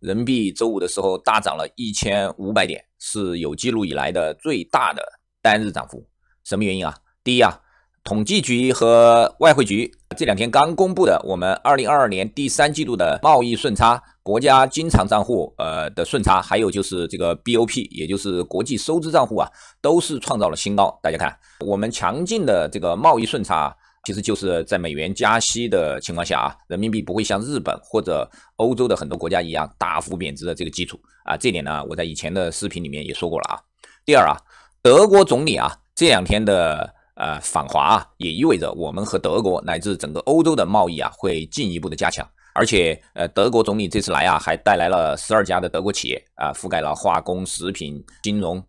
人民币周五的时候大涨了1500点，是有记录以来的最大的单日涨幅。什么原因啊？第一啊，统计局和外汇局这两天刚公布的我们2022年第三季度的贸易顺差、国家经常账户呃的顺差，还有就是这个 BOP，也就是国际收支账户啊，都是创造了新高。大家看，我们强劲的这个贸易顺差。其实就是在美元加息的情况下啊，人民币不会像日本或者欧洲的很多国家一样大幅贬值的这个基础啊，这点呢我在以前的视频里面也说过了啊。第二啊，德国总理啊这两天的呃访华啊，也意味着我们和德国乃至整个欧洲的贸易啊会进一步的加强，而且呃德国总理这次来啊还带来了十二家的德国企业啊，覆盖了化工、食品、金融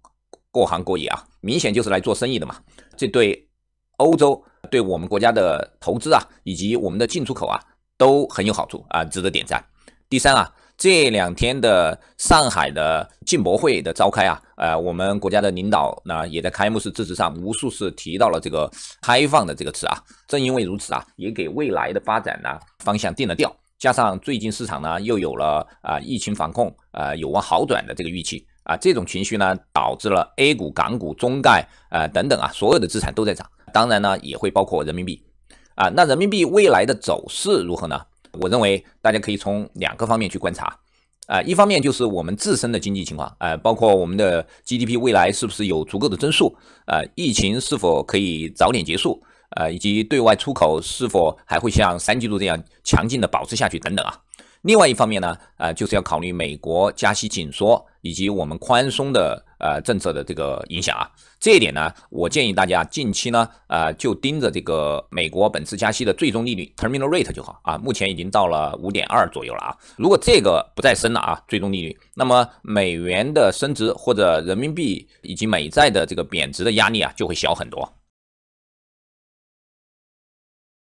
各行各业啊，明显就是来做生意的嘛，这对欧洲。对我们国家的投资啊，以及我们的进出口啊，都很有好处啊，值得点赞。第三啊，这两天的上海的进博会的召开啊，呃，我们国家的领导呢，也在开幕式致辞上无数次提到了这个开放的这个词啊。正因为如此啊，也给未来的发展呢方向定了调。加上最近市场呢又有了啊疫情防控呃有望好转的这个预期。啊，这种情绪呢，导致了 A 股、港股、中概呃等等啊，所有的资产都在涨。当然呢，也会包括人民币啊。那人民币未来的走势如何呢？我认为大家可以从两个方面去观察啊。一方面就是我们自身的经济情况呃，包括我们的 GDP 未来是不是有足够的增速呃，疫情是否可以早点结束呃，以及对外出口是否还会像三季度这样强劲的保持下去等等啊。另外一方面呢，呃，就是要考虑美国加息紧缩以及我们宽松的呃政策的这个影响啊。这一点呢，我建议大家近期呢，呃，就盯着这个美国本次加息的最终利率 （terminal rate） 就好啊。目前已经到了五点二左右了啊。如果这个不再升了啊，最终利率，那么美元的升值或者人民币以及美债的这个贬值的压力啊，就会小很多。